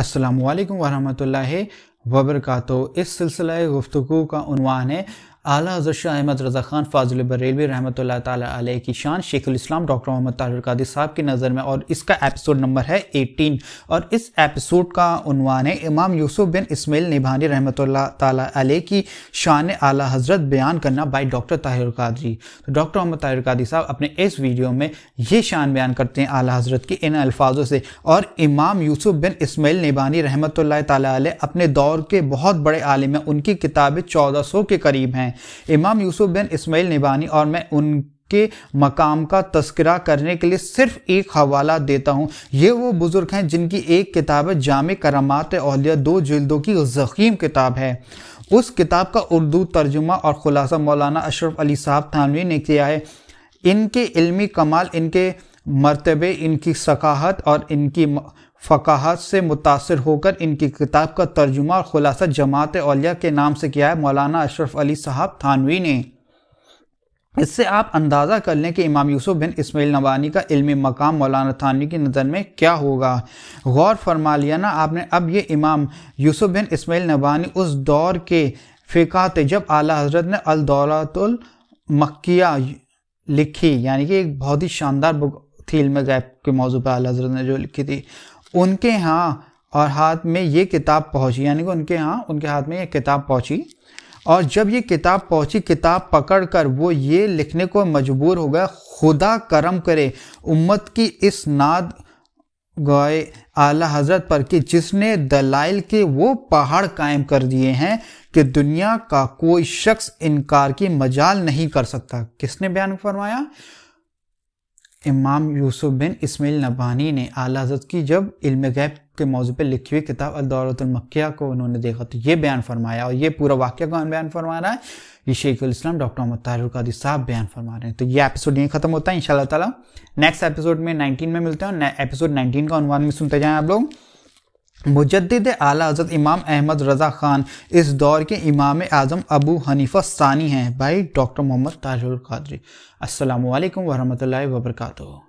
असलकम वरहमल वबरक इस सिलसिला गुफ्तु का अनवान है आला हज़र शाह अहमद रज़ा ख़ान फाजुल बरेलवी रहमत आल की शान शेख इस्लाम डॉक्टर मोहम्मद ताहिर साहब की नज़र में और इसका एपिसोड नंबर है 18 और इस एपिसोड का उनवान है इमाम यूसुफ बिन इसमाइल निभानी रहमत ताली की शान आला हज़रत बयान करना बाई डॉक्टर ताहिर कादरी तो डॉक्टर मोहम्मद ताहिर साहब अपने इस वीडियो में ये शान बयान करते हैं आला हज़रत के इन अल्फाजों से और इमाम यूसुफ बिन इसमाइल निभानी रहमत ताली अपने दौर के बहुत बड़े आलिम हैं उनकी किताबें चौदह सौ के करीब हैं इमाम यूसुफ बिन इसमाइल निबानी और मैं उन के मकाम का तस्करा करने के लिए सिर्फ एक हवाला देता हूँ ये वो बुज़ुर्ग हैं जिनकी एक किताब है जाम करामात अलिया दो जल्दों की जखीम किताब है उस किताब का उर्दू तर्जुमा और ख़ुलासा मौलाना अशरफ अली साहब थानवी ने किया है इनके इल्मी कमाल इनके मरतबे इनकी सकाहत और इनकी फ़काहत से मुतासर होकर इनकी किताब का तर्जुमा और ख़ुलासा जमात अलिया के नाम से किया है मौलाना अशरफ अली साहब थानवी ने इससे आप अंदाज़ा कर लें कि इमाम यूसुफ बिन इसमाइल नवानी का इल्मी मकाम मौलाना थानवी की नज़र में क्या होगा गौर फरमा लिया ना आपने अब ये इमाम यूसुफ बिन इसमाइल नवानी उस दौर के फ़िका थे जब आला हजरत ने अलदौलतुल मक्किया लिखी यानी कि एक बहुत ही शानदार बुक थी इल्म गैब के मौजू पर आला हजरत ने जो लिखी थी उनके यहाँ और हाथ में ये किताब पहुंची यानी कि उनके यहाँ उनके हाथ में ये किताब पहुँची और जब ये किताब पहुंची किताब पकड़ कर वो ये लिखने को मजबूर हो गया खुदा करम करे उम्मत की इस नाद गए आला हजरत पर कि जिसने दलाइल के वो पहाड़ कायम कर दिए हैं कि दुनिया का कोई शख्स इनकार की मजाल नहीं कर सकता किसने बयान फरमाया इमाम यूसुफ बिन इसमाइल नबानी ने आला हजरत की जब इल्म गैब के मौजू पर लिखी हुई किताब अलदौरतमकिया को उन्होंने देखा तो ये बयान फरमाया और ये पूरा वाक्य कौन बयान फरमा रहा है ये शेख इस्लाम डॉक्टर मोहम्मद तारुकादी साहब बयान फरमा रहे हैं तो ये एपिसोड यहीं खत्म होता है इन ताला नेक्स्ट एपिसोड में नाइनटीन में मिलते हैं एपिसोड नाइनटीन का अनुवाद में सुनते जाएँ आप लोग मुजद आला हज़रत इमाम अहमद रज़ा ख़ान इस दौर के इमाम आज़म अबू हनीफ़ा सानी हैं भाई डॉक्टर मोहम्मद ताजुल कादरी अस्सलाम वालेकुम वरहमतुल्लाहि वबरकातुहू